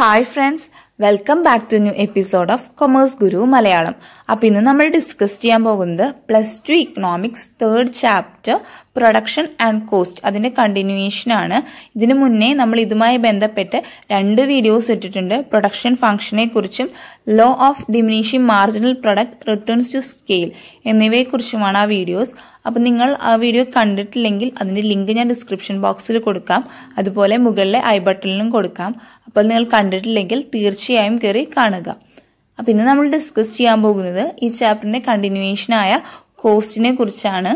Hi friends welcome back to new episode of commerce Guru Malayalam അപ്പൊ ഇന്ന് നമ്മൾ ഡിസ്കസ് ചെയ്യാൻ പോകുന്നത് plus two economics third chapter production and cost അതിൻ്റെ കണ്ടിന്യൂവേഷൻ ആണ് ഇതിനു മുന്നേ നമ്മൾ ഇതുമായി ബന്ധപ്പെട്ട് രണ്ട് വീഡിയോസ് ഇട്ടിട്ടുണ്ട് പ്രൊഡക്ഷൻ ഫംഗ്ഷനെ കുറിച്ചും law of diminishing marginal product returns to scale എന്നിവയെക്കുറിച്ചുമാണ് ആ വീഡിയോസ് അപ്പം നിങ്ങൾ ആ വീഡിയോ കണ്ടിട്ടില്ലെങ്കിൽ അതിൻ്റെ ലിങ്ക് ഞാൻ ഡിസ്ക്രിപ്ഷൻ ബോക്സിൽ കൊടുക്കാം അതുപോലെ മുകളിലെ ഐ ബട്ടണിലും കൊടുക്കാം അപ്പോൾ നിങ്ങൾ കണ്ടിട്ടില്ലെങ്കിൽ തീർച്ചയായും കയറി കാണുക അപ്പം ഇന്ന് നമ്മൾ ഡിസ്കസ് ചെയ്യാൻ പോകുന്നത് ഈ ചാപ്റ്ററിൻ്റെ കണ്ടിന്യൂവേഷനായ കോസ്റ്റിനെ കുറിച്ചാണ്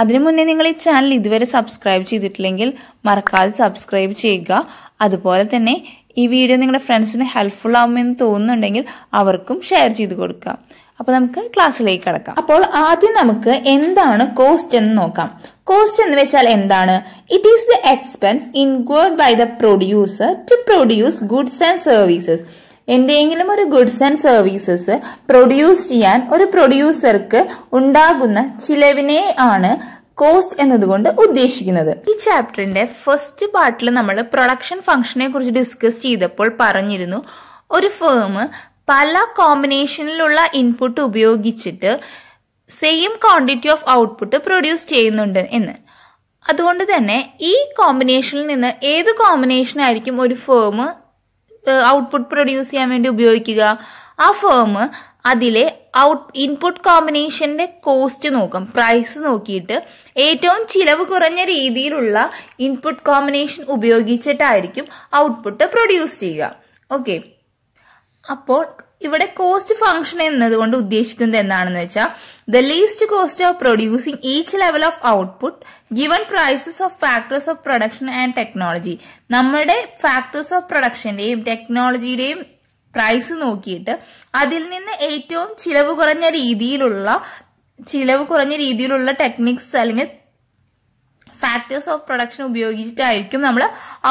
അതിനു മുന്നേ നിങ്ങൾ ഈ ചാനൽ ഇതുവരെ സബ്സ്ക്രൈബ് ചെയ്തിട്ടില്ലെങ്കിൽ മറക്കാതെ സബ്സ്ക്രൈബ് ചെയ്യുക അതുപോലെ തന്നെ ഈ വീഡിയോ നിങ്ങളുടെ ഫ്രണ്ട്സിന് ഹെൽപ്ഫുൾ ആവുമെന്ന് തോന്നുന്നുണ്ടെങ്കിൽ അവർക്കും ഷെയർ ചെയ്ത് കൊടുക്കുക അപ്പോൾ നമുക്ക് ക്ലാസ്സിലേക്ക് കടക്കാം അപ്പോൾ ആദ്യം നമുക്ക് എന്താണ് കോസ്റ്റ് എന്ന് നോക്കാം കോസ്റ്റ് എന്ന് വെച്ചാൽ എന്താണ് it is the expense incurred by the producer to produce goods and services എന്തെങ്കിലും ഒരു ഗുഡ്സ് ആൻഡ് സർവീസസ് പ്രൊഡ്യൂസ് ചെയ്യാൻ ഒരു പ്രൊഡ്യൂസർക്ക് ഉണ്ടാകുന്ന ചിലവിനെ ആണ് കോസ്റ്റ് എന്നതുകൊണ്ട് ഉദ്ദേശിക്കുന്നത് ഈ ചാപ്റ്ററിന്റെ ഫസ്റ്റ് പാർട്ടിൽ നമ്മൾ പ്രൊഡക്ഷൻ ഫംഗ്ഷനെ കുറിച്ച് ഡിസ്കസ് ചെയ്തപ്പോൾ പറഞ്ഞിരുന്നു ഒരു ഫേം പല കോമ്പിനേഷനിലുള്ള ഇൻപുട്ട് ഉപയോഗിച്ചിട്ട് same quantity of output produce ചെയ്യുന്നുണ്ട് എന്ന് അതുകൊണ്ട് തന്നെ ഈ കോമ്പിനേഷനിൽ നിന്ന് ഏത് കോമ്പിനേഷൻ ഒരു ഫേം ഔട്ട്പുട്ട് പ്രൊഡ്യൂസ് ചെയ്യാൻ വേണ്ടി ഉപയോഗിക്കുക ആ ഫേം അതിലെ ഔട്ട് ഇൻപുട്ട് കോമ്പിനേഷന്റെ കോസ്റ്റ് നോക്കും പ്രൈസ് നോക്കിയിട്ട് ഏറ്റവും ചിലവ് കുറഞ്ഞ രീതിയിലുള്ള ഇൻപുട്ട് കോമ്പിനേഷൻ ഉപയോഗിച്ചിട്ടായിരിക്കും ഔട്ട്പുട്ട് പ്രൊഡ്യൂസ് ചെയ്യുക ഓക്കെ അപ്പോൾ ഇവിടെ കോസ്റ്റ് ഫംഗ്ഷൻ എന്നതുകൊണ്ട് ഉദ്ദേശിക്കുന്നത് എന്താണെന്ന് വെച്ചാൽ the least cost of producing each level of output given prices of factors of production and technology നമ്മുടെ ഫാക്ടേഴ്സ് ഓഫ് പ്രൊഡക്ഷന്റെയും ടെക്നോളജിയുടെയും പ്രൈസ് നോക്കിയിട്ട് അതിൽ നിന്ന് ഏറ്റവും ചിലവ് കുറഞ്ഞ രീതിയിലുള്ള ചിലവ് കുറഞ്ഞ രീതിയിലുള്ള ടെക്നിക്സ് അല്ലെങ്കിൽ ഫാക്ടേഴ്സ് ഓഫ് പ്രൊഡക്ഷൻ ഉപയോഗിച്ചിട്ടായിരിക്കും നമ്മൾ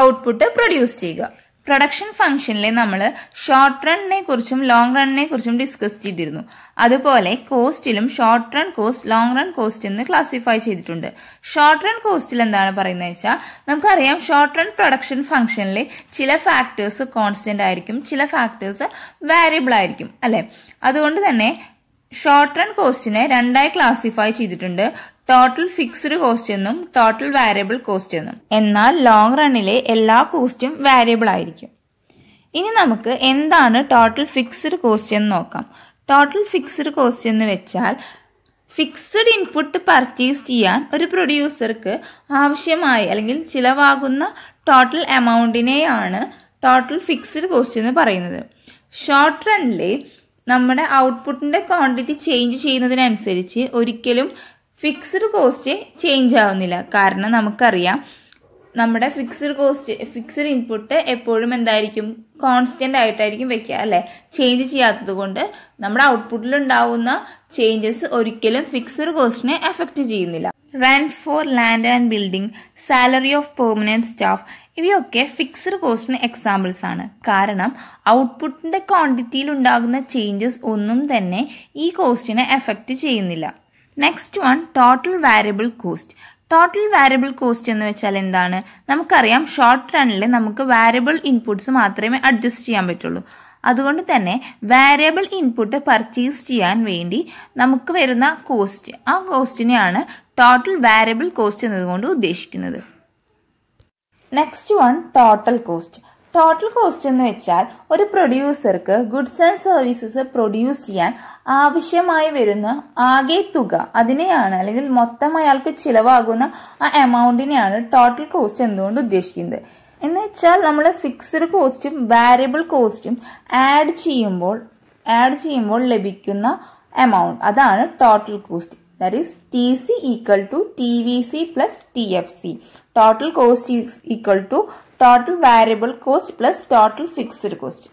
ഔട്ട്പുട്ട് പ്രൊഡ്യൂസ് ചെയ്യുക പ്രൊഡക്ഷൻ ഫംഗ്ഷനിൽ നമ്മൾ ഷോർട്ട് റണ്ണിനെ കുറിച്ചും ലോങ് റണ്ണിനെ കുറിച്ചും ഡിസ്കസ് ചെയ്തിരുന്നു അതുപോലെ കോസ്റ്റിലും short run cost long run cost എന്ന് ക്ലാസിഫൈ ചെയ്തിട്ടുണ്ട് ഷോർട്ട് റൺ കോസ്റ്റിൽ എന്താണ് പറയുന്നത് വെച്ചാൽ നമുക്കറിയാം ഷോർട്ട് റൺ പ്രൊഡക്ഷൻ ഫംഗ്ഷനിൽ ചില ഫാക്ടേഴ്സ് കോൺസ്റ്റന്റ് ആയിരിക്കും ചില ഫാക്ടേഴ്സ് വാരിയബിൾ ആയിരിക്കും അല്ലെ അതുകൊണ്ട് തന്നെ ഷോർട്ട് റൺ കോസ്റ്റിനെ രണ്ടായി ക്ലാസിഫൈ ചെയ്തിട്ടുണ്ട് ടോട്ടൽ ഫിക്സ്ഡ് കോസ്റ്റ് എന്നും ടോട്ടൽ വാരിയബിൾ കോസ്റ്റ് എന്നും എന്നാൽ ലോങ് റണ്ണിലെ എല്ലാ കോസ്റ്റും വാരിയബിൾ ആയിരിക്കും ഇനി നമുക്ക് എന്താണ് ടോട്ടൽ ഫിക്സ്ഡ് കോസ്റ്റ് എന്ന് നോക്കാം ടോട്ടൽ ഫിക്സ്ഡ് കോസ്റ്റ് എന്ന് വെച്ചാൽ ഫിക്സഡ് ഇൻപുട്ട് പർച്ചേസ് ചെയ്യാൻ ഒരു പ്രൊഡ്യൂസർക്ക് ആവശ്യമായി അല്ലെങ്കിൽ ചിലവാകുന്ന ടോട്ടൽ എമൗണ്ടിനെയാണ് ടോട്ടൽ ഫിക്സ്ഡ് കോസ്റ്റ് എന്ന് പറയുന്നത് ഷോർട്ട് റണ്ണിലെ നമ്മുടെ ഔട്ട്പുട്ടിന്റെ ക്വാണ്ടിറ്റി ചേഞ്ച് ചെയ്യുന്നതിനനുസരിച്ച് ഒരിക്കലും ഫിക്സ്ഡ് കോസ്റ്റ് ചേഞ്ച് ആവുന്നില്ല കാരണം നമുക്കറിയാം നമ്മുടെ ഫിക്സ്ഡ് കോസ്റ്റ് ഫിക്സ്ഡ് ഇൻപുട്ട് എപ്പോഴും എന്തായിരിക്കും കോൺസ്റ്റന്റ് ആയിട്ടായിരിക്കും വെക്കുക അല്ലെ ചേഞ്ച് ചെയ്യാത്തത് കൊണ്ട് നമ്മുടെ ഔട്ട്പുട്ടിൽ ഉണ്ടാവുന്ന ചേഞ്ചസ് ഒരിക്കലും ഫിക്സ്ഡ് കോസ്റ്റിനെ എഫക്ട് ചെയ്യുന്നില്ല rent for land and building salary of permanent staff ഇവയൊക്കെ ഫിക്സ്ഡ് കോസ്റ്റിന് എക്സാമ്പിൾസ് ആണ് കാരണം ഔട്ട്പുട്ടിന്റെ ക്വാണ്ടിറ്റിയിൽ ഉണ്ടാകുന്ന ചേഞ്ചസ് ഒന്നും തന്നെ ഈ കോസ്റ്റിനെ എഫക്ട് ചെയ്യുന്നില്ല next one total variable cost total variable cost എന്ന് വെച്ചാൽ എന്താണ് നമുക്കറിയാം ഷോർട്ട് റണ്ണിൽ നമുക്ക് വാരിയബിൾ ഇൻപുട്സ് മാത്രമേ അഡ്ജസ്റ്റ് ചെയ്യാൻ പറ്റുള്ളൂ അതുകൊണ്ട് തന്നെ വാരിയബിൾ ഇൻപുട്ട് പർച്ചേസ് ചെയ്യാൻ വേണ്ടി നമുക്ക് വരുന്ന കോസ്റ്റ് ആ കോസ്റ്റിനെയാണ് ടോട്ടൽ വാരിയബിൾ കോസ്റ്റ് എന്നതുകൊണ്ട് ഉദ്ദേശിക്കുന്നത് next one total cost total cost എന്ന് വെച്ചാൽ ഒരു പ്രൊഡ്യൂസർക്ക് ഗുഡ്സ് ആൻഡ് സർവീസസ് പ്രൊഡ്യൂസ് ചെയ്യാൻ ആവശ്യമായി വരുന്ന ആകെ തുക അതിനെയാണ് അല്ലെങ്കിൽ മൊത്തം അയാൾക്ക് ചിലവാകുന്ന ആ എമൗണ്ടിനെയാണ് ടോട്ടൽ കോസ്റ്റ് എന്തുകൊണ്ട് ഉദ്ദേശിക്കുന്നത് എന്ന് വെച്ചാൽ നമ്മൾ ഫിക്സ്ഡ് കോസ്റ്റും വാരിയബിൾ കോസ്റ്റും ആഡ് ചെയ്യുമ്പോൾ ആഡ് ചെയ്യുമ്പോൾ ലഭിക്കുന്ന എമൗണ്ട് അതാണ് total cost that is TC equal to TVC plus TFC. Total cost is equal to total variable cost plus total fixed cost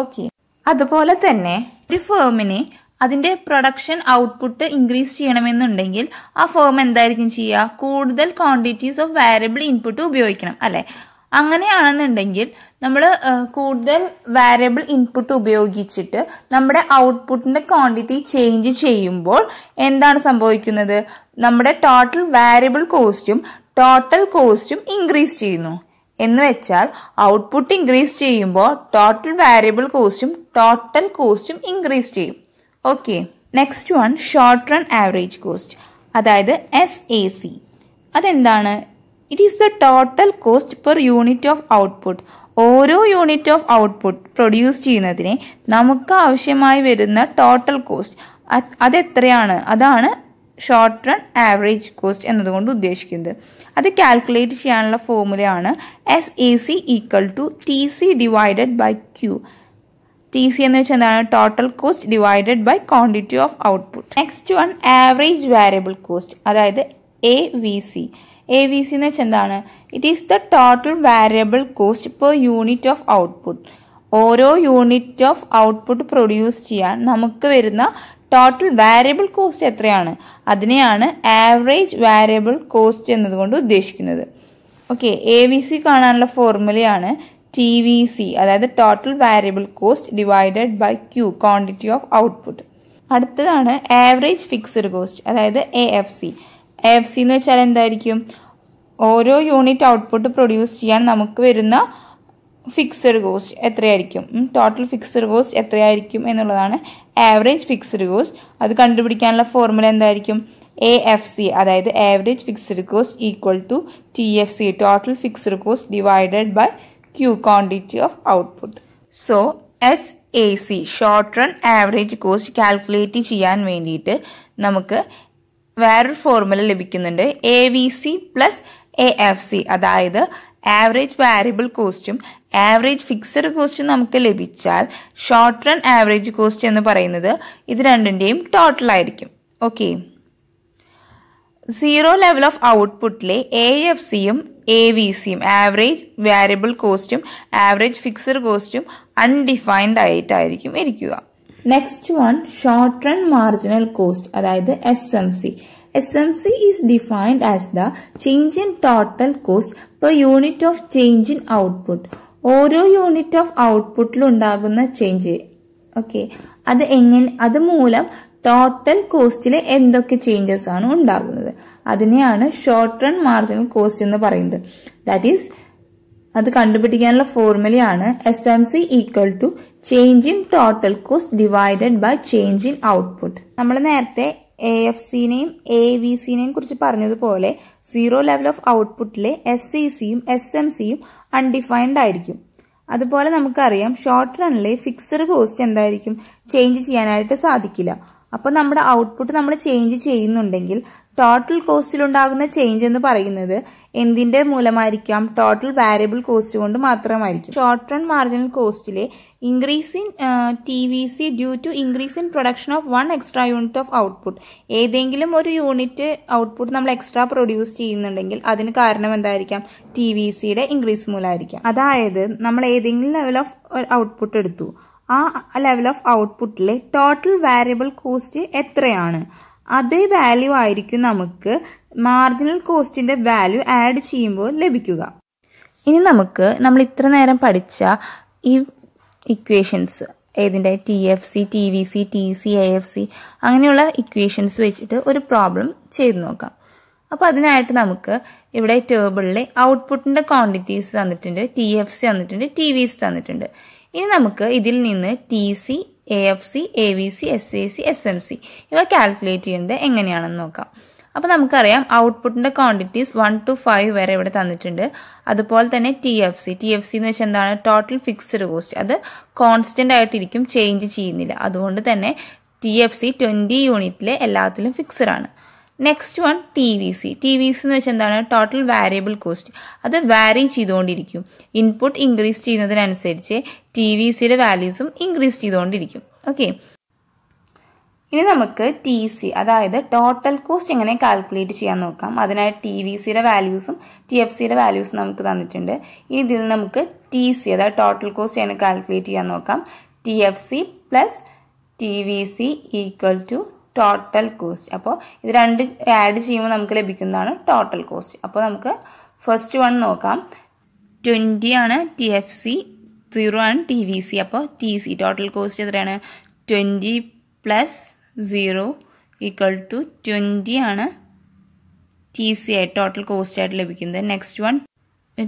okay അതുപോലെ തന്നെ ഒരു ഫേമിന് അതിന്റെ പ്രൊഡക്ഷൻ ഔട്ട്പുട്ട് ഇൻക്രീസ് ചെയ്യണമെന്നുണ്ടെങ്കിൽ ആ ഫേം എന്തായിരിക്കും ചെയ്യുക കൂടുതൽ ക്വാണ്ടിറ്റീസ് ഓഫ് വാരിയബിൾ ഇൻപുട്ട് ഉപയോഗിക്കണം അല്ലെ അങ്ങനെയാണെന്നുണ്ടെങ്കിൽ നമ്മൾ കൂടുതൽ വാരിയബിൾ ഇൻപുട്ട് ഉപയോഗിച്ചിട്ട് നമ്മുടെ ഔട്ട്പുട്ടിന്റെ ക്വാണ്ടിറ്റി ചേഞ്ച് ചെയ്യുമ്പോൾ എന്താണ് സംഭവിക്കുന്നത് നമ്മുടെ ടോട്ടൽ വാരിയബിൾ കോസ്റ്റും ടോട്ടൽ കോസ്റ്റും ഇൻക്രീസ് ചെയ്യുന്നു എന്ന് വെച്ചാൽ ഔട്ട്പുട്ട് ഇൻക്രീസ് ചെയ്യുമ്പോൾ ടോട്ടൽ വാരിയബിൾ കോസ്റ്റും ടോട്ടൽ കോസ്റ്റും ഇൻക്രീസ് ചെയ്യും okay next one short run average cost അതായത് എസ് എ സി അതെന്താണ് it is the total cost per unit of output ഓരോ യൂണിറ്റ് ഓഫ് ഔട്ട്പുട്ട് പ്രൊഡ്യൂസ് ചെയ്യുന്നതിനെ നമുക്ക് ആവശ്യമായി വരുന്ന ടോട്ടൽ കോസ്റ്റ് അതെത്രയാണ് അതാണ് ഷോർട്ട് റൺ ആവറേജ് കോസ്റ്റ് എന്നതുകൊണ്ട് ഉദ്ദേശിക്കുന്നത് അത് കാൽക്കുലേറ്റ് ചെയ്യാനുള്ള ഫോർമുലയാണ് S A C equal to T C divided by Q T C എന്ന് വെച്ചാൽ എന്താണ് total cost divided by quantity of output next one average variable cost അതായത് A V C A V C എന്ന് വെച്ചാൽ എന്താണ് it is the total variable cost per unit of output ഓരോ unit of output produce ചെയ്യാൻ നമുക്ക് വരുന്ന total variable cost എത്രയാണ് അതിനെയാണ് ആവറേജ് വാരിയബിൾ കോസ്റ്റ് എന്നതുകൊണ്ട് ഉദ്ദേശിക്കുന്നത് ഓക്കെ എ വി സി കാണാനുള്ള ഫോർമുലയാണ് ടി വി സി അതായത് total variable cost divided by Q quantity of output അടുത്തതാണ് ആവറേജ് ഫിക്സഡ് കോസ്റ്റ് അതായത് A F C A F C എന്ന് വെച്ചാൽ എന്തായിരിക്കും ഓരോ യൂണിറ്റ് ഔട്ട്പുട്ട് പ്രൊഡ്യൂസ് ചെയ്യാൻ നമുക്ക് വരുന്ന ഫിക്സഡ് കോസ്റ്റ് എത്രയായിരിക്കും ടോട്ടൽ ഫിക്സഡ് കോസ്റ്റ് എത്രയായിരിക്കും എന്നുള്ളതാണ് ആവറേജ് ഫിക്സഡ് കോസ്റ്റ് അത് കണ്ടുപിടിക്കാനുള്ള ഫോർമുല എന്തായിരിക്കും എ എഫ് സി അതായത് average fixed cost equal to T F C total fixed cost divided by Q quantity of output so S A C short run average cost calculate ചെയ്യാൻ വേണ്ടിയിട്ട് നമുക്ക് വേറൊരു formula ലഭിക്കുന്നുണ്ട് A V C plus A F C അതായത് average variable കോസ്റ്റും average fixed കോസ്റ്റും നമുക്ക് ലഭിച്ചാൽ ഷോർട്ട് റൺ ആവറേജ് കോസ്റ്റ് എന്ന് പറയുന്നത് ഇത് രണ്ടിൻ്റെയും ടോട്ടൽ ആയിരിക്കും ഓക്കെ സീറോ ലെവൽ ഓഫ് ഔട്ട്പുട്ടിലെ എ എഫ് സിയും എ വി സിയും ആവറേജ് വാരിയബിൾ കോസ്റ്റും ആവറേജ് ഫിക്സഡ് കോസ്റ്റും അൺഡിഫൈൻഡ് ആയിട്ടായിരിക്കും ഇരിക്കുക next one short run marginal cost അതായത് S M C S M C is defined as the change in total cost per unit of change in output ഓരോ unit of ഔട്ട്പുട്ടിൽ ഉണ്ടാകുന്ന change okay അത് എങ്ങനെ അത് മൂലം ടോട്ടൽ കോസ്റ്റിൽ എന്തൊക്കെ changes ആണ് ഉണ്ടാകുന്നത് അതിനെയാണ് ഷോർട്ട് റൺ മാർജിനൽ കോസ്റ്റ് എന്ന് പറയുന്നത് ദാറ്റ് ഈസ് അത് കണ്ടുപിടിക്കാനുള്ള ഫോർമുലയാണ് S M C equal to change in total cost divided by change in output നമ്മൾ നേരത്തെ എ എഫ് സിനെയും എ വി സിനെയും കുറിച്ച് പറഞ്ഞതുപോലെ സീറോ ലെവൽ ഓഫ് ഔട്ട്പുട്ടിലെ എസ് സി സിയും എസ് എം സിയും അൺഡിഫൈൻഡ് ആയിരിക്കും അതുപോലെ നമുക്കറിയാം ഷോർട്ട് റണ്ണിലെ ഫിക്സഡ് കോസ്റ്റ് എന്തായിരിക്കും ചേഞ്ച് ചെയ്യാനായിട്ട് സാധിക്കില്ല അപ്പോൾ നമ്മുടെ ഔട്ട്പുട്ട് നമ്മൾ ചേഞ്ച് ചെയ്യുന്നുണ്ടെങ്കിൽ ടോട്ടൽ കോസ്റ്റിൽ ഉണ്ടാകുന്ന ചേഞ്ച് എന്ന് പറയുന്നത് എന്തിന്റെ മൂലമായിരിക്കാം ടോട്ടൽ വാരിയബിൾ കോസ്റ്റ് കൊണ്ട് മാത്രമായിരിക്കും ഷോർട്ട് റൺ മാർജിനൽ കോസ്റ്റിലെ increase in T V C due to increase in production of one extra unit of output ഏതെങ്കിലും ഒരു യൂണിറ്റ് ഔട്ട്പുട്ട് നമ്മൾ എക്സ്ട്രാ പ്രൊഡ്യൂസ് ചെയ്യുന്നുണ്ടെങ്കിൽ അതിന് കാരണം എന്തായിരിക്കാം ടി വി സിയുടെ ഇൻക്രീസ് മൂലമായിരിക്കാം അതായത് നമ്മൾ ഏതെങ്കിലും ലെവൽ ഓഫ് ഔട്ട്പുട്ട് എടുത്തു ആ ലെവൽ ഓഫ് ഔട്ട്പുട്ടിലെ ടോട്ടൽ വാരിയബിൾ കോസ്റ്റ് എത്രയാണ് അതേ വാല്യൂ ആയിരിക്കും നമുക്ക് മാർജിനൽ കോസ്റ്റിന്റെ വാല്യൂ ആഡ് ചെയ്യുമ്പോൾ ലഭിക്കുക ഇനി നമുക്ക് നമ്മൾ ഇത്ര നേരം പഠിച്ച ഈ ഇക്വേഷൻസ് ഏതിൻ്റെ T F C T V C T C A F C അങ്ങനെയുള്ള ഇക്വേഷൻസ് വെച്ചിട്ട് ഒരു പ്രോബ്ലം ചെയ്തു നോക്കാം അപ്പോൾ അതിനായിട്ട് നമുക്ക് ഇവിടെ ടേബിളിലെ ഔട്ട്പുട്ടിൻ്റെ ക്വാണ്ടിറ്റീസ് തന്നിട്ടുണ്ട് ടി എഫ് സി തന്നിട്ടുണ്ട് ടി വി സി തന്നിട്ടുണ്ട് ഇനി നമുക്ക് ഇതിൽ നിന്ന് T C A F C A V C S A C S M C ഇവ കാൽക്കുലേറ്റ് ചെയ്യുന്നത് എങ്ങനെയാണെന്ന് നോക്കാം അപ്പോൾ നമുക്കറിയാം ഔട്ട്പുട്ടിൻ്റെ ക്വാണ്ടിറ്റീസ് വൺ ടു ഫൈവ് വരെ ഇവിടെ തന്നിട്ടുണ്ട് അതുപോലെ തന്നെ T F C T F C എന്ന് വെച്ചാൽ എന്താണ് ടോട്ടൽ ഫിക്സ്ഡ് കോസ്റ്റ് അത് കോൺസ്റ്റൻ്റ് ആയിട്ടിരിക്കും ചേഞ്ച് ചെയ്യുന്നില്ല അതുകൊണ്ട് തന്നെ ടി എഫ് സി ട്വൻറ്റി യൂണിറ്റിലെ എല്ലാത്തിലും ഫിക്സഡ് ആണ് next one T V C T V C എന്ന് വെച്ചാൽ എന്താണ് ടോട്ടൽ വാരിയബിൾ കോസ്റ്റ് അത് വാരി ചെയ്തുകൊണ്ടിരിക്കും ഇൻപുട്ട് ഇൻക്രീസ് ചെയ്യുന്നതിനനുസരിച്ച് ടി വി സിയുടെ വാല്യൂസും ഇൻക്രീസ് ചെയ്തുകൊണ്ടിരിക്കും ഓക്കെ ഇനി നമുക്ക് ടി സി അതായത് ടോട്ടൽ കോസ്റ്റ് എങ്ങനെ കാൽക്കുലേറ്റ് ചെയ്യാൻ നോക്കാം അതിനായി ടി വി സിയുടെ വാല്യൂസും ടി എഫ് സിയുടെ വാല്യൂസും നമുക്ക് തന്നിട്ടുണ്ട് ഇനി ഇതിൽ നിന്ന് നമുക്ക് ടി സി അതായത് ടോട്ടൽ കോസ്റ്റ് എങ്ങനെ കാൽക്കുലേറ്റ് ചെയ്യാൻ നോക്കാം T F C plus T V C equal to total cost അപ്പോൾ ഇത് രണ്ട് ആഡ് ചെയ്യുമ്പോൾ നമുക്ക് ലഭിക്കുന്നതാണ് ടോട്ടൽ കോസ്റ്റ് അപ്പോൾ നമുക്ക് ഫസ്റ്റ് വൺ നോക്കാം ട്വൻറ്റി ആണ് ടി എഫ് സി സീറോ ആണ് ടി വി സി അപ്പോൾ ടി സി ടോട്ടൽ കോസ്റ്റ് എത്രയാണ് twenty plus zero equal to twenty ആണ് ടി സി ആയി ടോട്ടൽ കോസ്റ്റ് ആയിട്ട് ലഭിക്കുന്നത് next one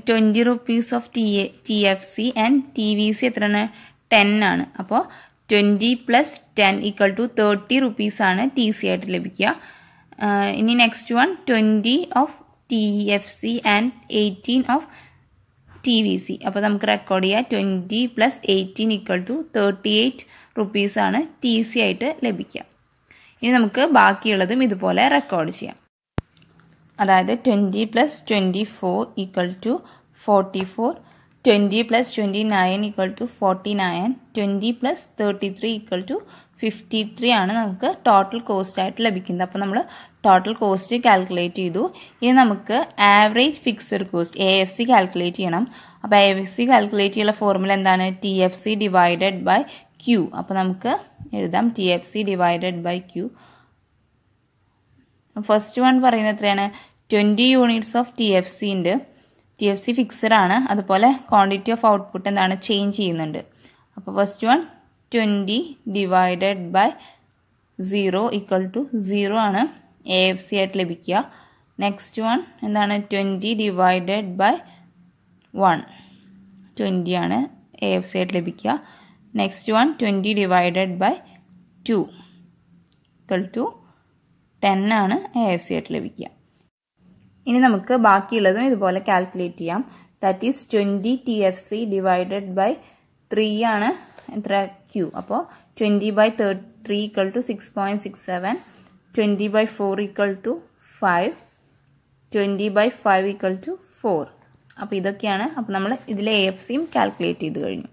twenty rupees of T A T F C and T V C എത്രയാണ് ten ആണ് അപ്പോൾ twenty plus ten equal to thirty റുപ്പീസാണ് T C ആയിട്ട് ലഭിക്കുക ഇനി next one twenty of T F C and eighteen of T V C അപ്പോൾ നമുക്ക് record ചെയ്യാം twenty plus eighteen equal to thirty eight റുപ്പീസാണ് ടി സി ആയിട്ട് ലഭിക്കുക ഇനി നമുക്ക് ബാക്കിയുള്ളതും ഇതുപോലെ റെക്കോർഡ് ചെയ്യാം അതായത് twenty plus twenty four equal to forty four twenty plus twenty nine equal to forty nine twenty plus thirty three equal to fifty three ആണ് നമുക്ക് ടോട്ടൽ കോസ്റ്റ് ആയിട്ട് ലഭിക്കുന്നത് അപ്പോൾ നമ്മൾ ടോട്ടൽ കോസ്റ്റ് കാൽക്കുലേറ്റ് ചെയ്തു ഇനി നമുക്ക് average fixed cost A F C calculate ചെയ്യണം അപ്പോൾ എ എഫ് സി കാൽക്കുലേറ്റ് ചെയ്യാനുള്ള ഫോർമുല എന്താണ് T F C divided by Q അപ്പോൾ നമുക്ക് എഴുതാം T F C divided by Q first one പറയുന്നത് എത്രയാണ് twenty units of T F C ഉണ്ട് ടി എഫ് സി ഫിക്സഡ് ആണ് അതുപോലെ ക്വാണ്ടിറ്റി ഓഫ് ഔട്ട്പുട്ട് എന്താണ് ചേഞ്ച് ചെയ്യുന്നുണ്ട് അപ്പോൾ first one twenty divided by zero equal to zero ആണ് A F C ആയിട്ട് ലഭിക്കുക നെക്സ്റ്റ് വൺ എന്താണ് twenty divided by one twenty ആണ് എ എഫ് സി ആയിട്ട് ലഭിക്കുക next one twenty divided by two equal to ten ആണ് A F C ആയിട്ട് ലഭിക്കുക ഇനി നമുക്ക് ബാക്കിയുള്ളതും ഇതുപോലെ കാൽക്കുലേറ്റ് ചെയ്യാം that is twenty T F C divided by three ആണ് എത്ര ക്യൂ അപ്പോൾ twenty by three equal to six point six seven twenty by four equal to five twenty by five equal to four അപ്പോൾ ഇതൊക്കെയാണ് അപ്പോൾ നമ്മൾ ഇതിലെ A F സിയും calculate ചെയ്ത് കഴിഞ്ഞു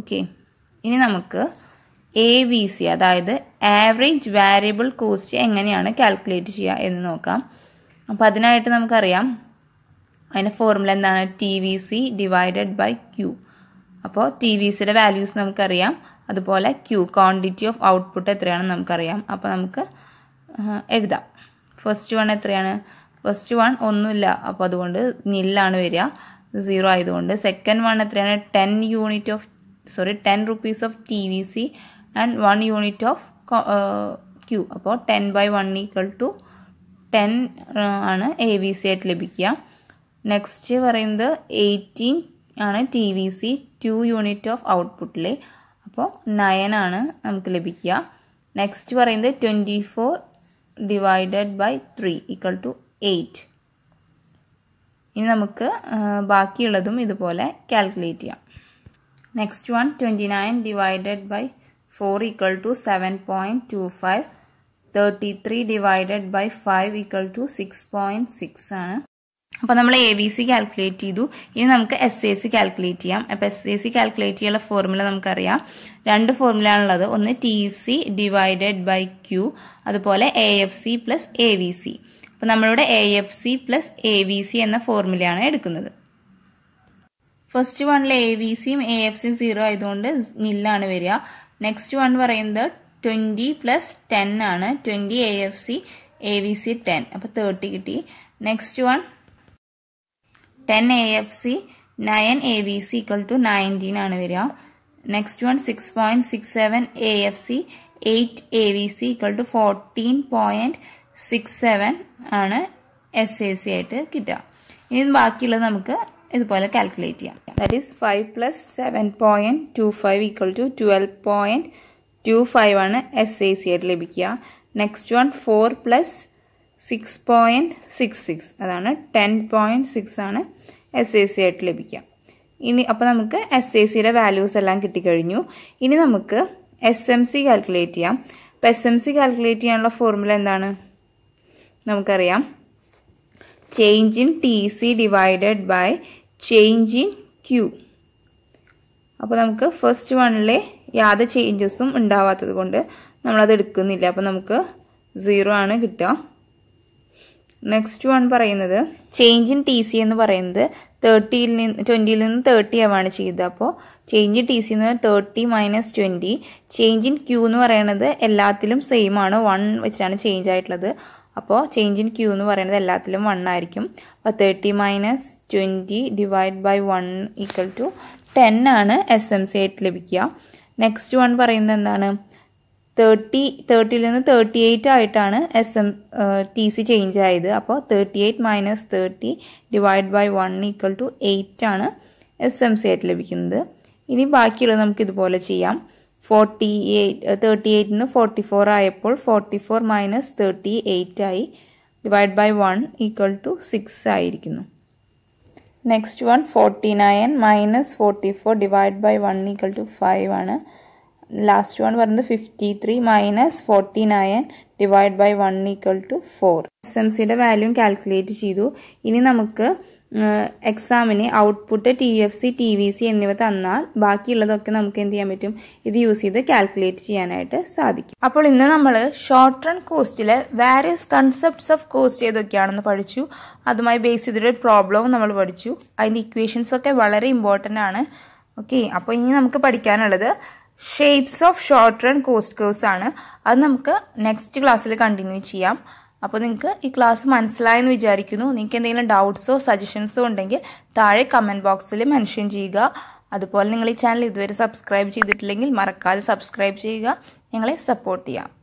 ഓക്കെ ഇനി നമുക്ക് എ വി സി അതായത് ആവറേജ് വാരിയബിൾ കോസ്റ്റ് എങ്ങനെയാണ് കാൽക്കുലേറ്റ് ചെയ്യുക എന്ന് നോക്കാം അപ്പം അതിനായിട്ട് നമുക്കറിയാം അതിൻ്റെ ഫോർമുല എന്താണ് T V C divided by Q അപ്പോൾ ടി വി സിയുടെ വാല്യൂസ് നമുക്കറിയാം അതുപോലെ ക്യൂ ക്വാണ്ടിറ്റി ഓഫ് ഔട്ട്പുട്ട് എത്രയാണെന്ന് നമുക്കറിയാം അപ്പോൾ നമുക്ക് എഴുതാം ഫസ്റ്റ് വൺ എത്രയാണ് ഫസ്റ്റ് വൺ ഒന്നുമില്ല അപ്പോൾ അതുകൊണ്ട് നില്ലാണ് വരിക സീറോ ആയതുകൊണ്ട് സെക്കൻഡ് വൺ എത്രയാണ് ten unit of sorry ten rupees of T V C and one unit of Q അപ്പോൾ ten by one equal to ten ആണ് എ വി സി ആയിട്ട് ലഭിക്കുക നെക്സ്റ്റ് പറയുന്നത് എയ്റ്റീൻ ആണ് T V C two unit of ഔട്ട്പുട്ടിൽ അപ്പോൾ nine ആണ് നമുക്ക് ലഭിക്കുക നെക്സ്റ്റ് പറയുന്നത് twenty four divided by three equal to eight ഇനി നമുക്ക് ബാക്കിയുള്ളതും ഇതുപോലെ കാൽക്കുലേറ്റ് ചെയ്യാം next one twenty nine divided by four equal to seven point two five thirty three divided by five equal to six point six ആണ് അപ്പൊ നമ്മൾ A B C calculate ചെയ്തു ഇനി നമുക്ക് എസ് എ സി കാൽക്കുലേറ്റ് ചെയ്യാം അപ്പൊ S A C calculate ചെയ്യാനുള്ള formula നമുക്കറിയാം രണ്ട് ഫോർമുല ആണുള്ളത് ഒന്ന് T C divided by Q അതുപോലെ A F C plus A V C അപ്പൊ നമ്മളിവിടെ A F C plus A V C എന്ന ഫോർമുലയാണ് എടുക്കുന്നത് ഫസ്റ്റ് വണ്ണിൽ എ വി സിയും എ എഫ് സിയും സീറോ ആയതുകൊണ്ട് നില്ലാണ് വരിക നെക്സ്റ്റ് വൺ പറയുന്നത് ട്വൻറ്റി പ്ലസ് ടെൻ ആണ് twenty A F C A V C ten അപ്പോൾ തേർട്ടി കിട്ടി next one ten A F C nine A V C equal to nineteen ആണ് വരിക next one six point six seven A F C eight A V C equal to fourteen point six seven ആണ് S A C ആയിട്ട് കിട്ടുക ഇനി ബാക്കിയുള്ളത് നമുക്ക് ഇതുപോലെ calculate ചെയ്യാം that is five plus seven point two five equal to twelve point two five ആണ് S I C ആയിട്ട് ലഭിക്കുക next one four plus six point six six അതാണ് ടെൻ പോയിൻറ്റ് സിക്സ് ആണ് എസ് ഐ സി ആയിട്ട് ലഭിക്കുക ഇനി അപ്പോൾ നമുക്ക് എസ് ഐ സിയുടെ വാല്യൂസ് എല്ലാം കിട്ടിക്കഴിഞ്ഞു ഇനി നമുക്ക് എസ് എം സി കാൽക്കുലേറ്റ് ചെയ്യാം അപ്പോൾ എസ് എം സി കാൽക്കുലേറ്റ് ചെയ്യാനുള്ള ഫോർമുല എന്താണ് നമുക്കറിയാം change in T C divided by change in Q അപ്പോൾ നമുക്ക് ഫസ്റ്റ് വണ്ണിലെ യാതൊരു ചേഞ്ചസും ഉണ്ടാവാത്തത് കൊണ്ട് നമ്മളത് എടുക്കുന്നില്ല അപ്പം നമുക്ക് സീറോ ആണ് കിട്ടുക നെക്സ്റ്റ് വൺ പറയുന്നത് ചേഞ്ച് ഇൻ ടി സി എന്ന് പറയുന്നത് തേർട്ടിയിൽ നിന്ന് ട്വൻറ്റിയിൽ നിന്ന് തേർട്ടി ആവാണ് ചെയ്തത് അപ്പോൾ ചേഞ്ച് ഇൻ ടി സി എന്ന് thirty minus twenty change in Q എന്ന് പറയുന്നത് എല്ലാത്തിലും സെയിം ആണ് വൺ വെച്ചിട്ടാണ് ചേഞ്ച് ആയിട്ടുള്ളത് അപ്പോൾ ചേഞ്ച് ഇൻ ക്യൂ എന്ന് പറയുന്നത് എല്ലാത്തിലും വൺ ആയിരിക്കും അപ്പോൾ thirty minus twenty divide by one equal to ten ആണ് എസ് എം സി ആയിട്ട് ലഭിക്കുക നെക്സ്റ്റ് വൺ പറയുന്നത് എന്താണ് തേർട്ടി തേർട്ടിയിൽ നിന്ന് തേർട്ടി എയ്റ്റ് ആയിട്ടാണ് S M T C change ആയത് അപ്പോൾ thirty eight minus thirty divide by one equal to eight ആണ് എസ് എം സി ആയിട്ട് ലഭിക്കുന്നത് ഇനി ബാക്കിയുള്ളത് നമുക്ക് ഇതുപോലെ ചെയ്യാം ഫോർട്ടി എയ്റ്റ് തേർട്ടി എയ്റ്റിൽ നിന്ന് ഫോർട്ടി ഫോർ ആയപ്പോൾ forty four minus thirty eight ആയി divide by one equal to six ആയിരിക്കുന്നു next one forty nine minus forty four divide by one equal to five ആണ് ലാസ്റ്റ് വൺ പറയുന്നത് fifty three minus forty nine divide by one equal to four S M സിയുടെ value calculate ചെയ്തു ഇനി നമുക്ക് എക്സാമിന് output T F C T V C എന്നിവ തന്നാൽ ബാക്കിയുള്ളതൊക്കെ നമുക്ക് എന്ത് ചെയ്യാൻ പറ്റും ഇത് യൂസ് ചെയ്ത് കാൽക്കുലേറ്റ് ചെയ്യാനായിട്ട് സാധിക്കും അപ്പോൾ ഇന്ന് നമ്മൾ ഷോർട്ട് റൺ കോസ്റ്റിലെ വേറിയസ് കൺസെപ്റ്റ്സ് ഓഫ് കോസ്റ്റ് ഏതൊക്കെയാണെന്ന് പഠിച്ചു അതുമായി ബേസ് ഒരു പ്രോബ്ലവും നമ്മൾ പഠിച്ചു അതിൻ്റെ ഇക്വേഷൻസ് ഒക്കെ വളരെ ഇമ്പോർട്ടൻ്റ് ആണ് ഓക്കെ അപ്പോൾ ഇനി നമുക്ക് പഠിക്കാനുള്ളത് shapes of short run cost curves ആണ് അത് നമുക്ക് നെക്സ്റ്റ് ക്ലാസ്സിൽ കണ്ടിന്യൂ ചെയ്യാം അപ്പോൾ നിങ്ങൾക്ക് ഈ ക്ലാസ് മനസ്സിലായെന്ന് വിചാരിക്കുന്നു നിങ്ങൾക്ക് എന്തെങ്കിലും ഡൗട്ട്സോ സജഷൻസോ ഉണ്ടെങ്കിൽ താഴെ കമൻറ്റ് ബോക്സിൽ മെൻഷൻ ചെയ്യുക അതുപോലെ നിങ്ങൾ ഈ ചാനൽ ഇതുവരെ സബ്സ്ക്രൈബ് ചെയ്തിട്ടില്ലെങ്കിൽ മറക്കാതെ സബ്സ്ക്രൈബ് ചെയ്യുക ഞങ്ങളെ സപ്പോർട്ട് ചെയ്യാം